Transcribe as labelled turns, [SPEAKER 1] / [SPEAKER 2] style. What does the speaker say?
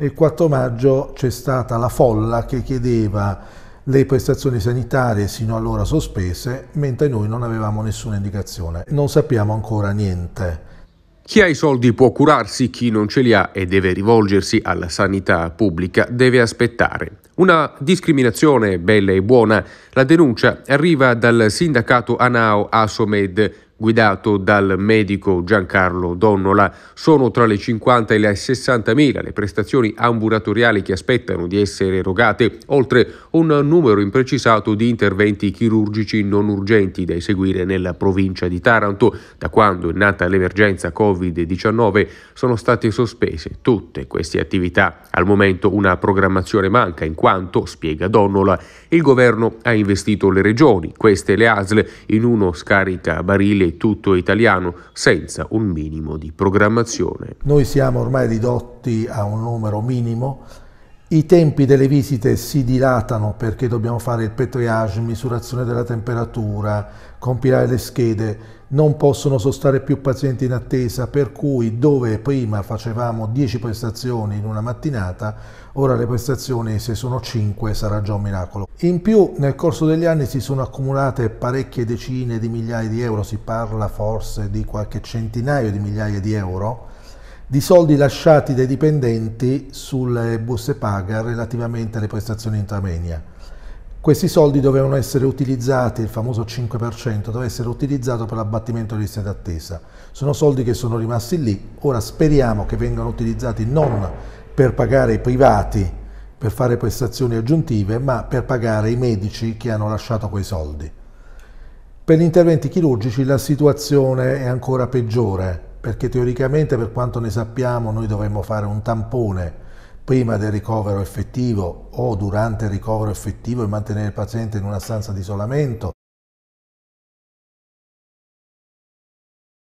[SPEAKER 1] il 4 maggio c'è stata la folla che chiedeva le prestazioni sanitarie sino allora sospese, mentre noi non avevamo nessuna indicazione. Non sappiamo ancora niente.
[SPEAKER 2] Chi ha i soldi può curarsi, chi non ce li ha e deve rivolgersi alla sanità pubblica deve aspettare. Una discriminazione bella e buona. La denuncia arriva dal sindacato ANAO Asomed guidato dal medico Giancarlo Donnola. Sono tra le 50 e le 60.000 le prestazioni ambulatoriali che aspettano di essere erogate, oltre un numero imprecisato di interventi chirurgici non urgenti da eseguire nella provincia di Taranto. Da quando è nata l'emergenza Covid-19 sono state sospese tutte queste attività. Al momento una programmazione manca in quanto, spiega Donnola, il governo ha investito le regioni, queste le ASL, in uno scarica barile perché tutto italiano senza un minimo di programmazione.
[SPEAKER 1] Noi siamo ormai ridotti a un numero minimo, i tempi delle visite si dilatano perché dobbiamo fare il petriage, misurazione della temperatura, compilare le schede, non possono sostare più pazienti in attesa, per cui dove prima facevamo 10 prestazioni in una mattinata, ora le prestazioni se sono 5 sarà già un miracolo. In più nel corso degli anni si sono accumulate parecchie decine di migliaia di euro, si parla forse di qualche centinaio di migliaia di euro, di soldi lasciati dai dipendenti sulle buste paga relativamente alle prestazioni intramenia. Questi soldi dovevano essere utilizzati, il famoso 5%, doveva essere utilizzato per l'abbattimento delle liste d'attesa. Sono soldi che sono rimasti lì, ora speriamo che vengano utilizzati non per pagare i privati per fare prestazioni aggiuntive, ma per pagare i medici che hanno lasciato quei soldi. Per gli interventi chirurgici la situazione è ancora peggiore, perché teoricamente per quanto ne sappiamo noi dovremmo fare un tampone prima del ricovero effettivo o durante il ricovero effettivo e mantenere
[SPEAKER 2] il paziente in una stanza di isolamento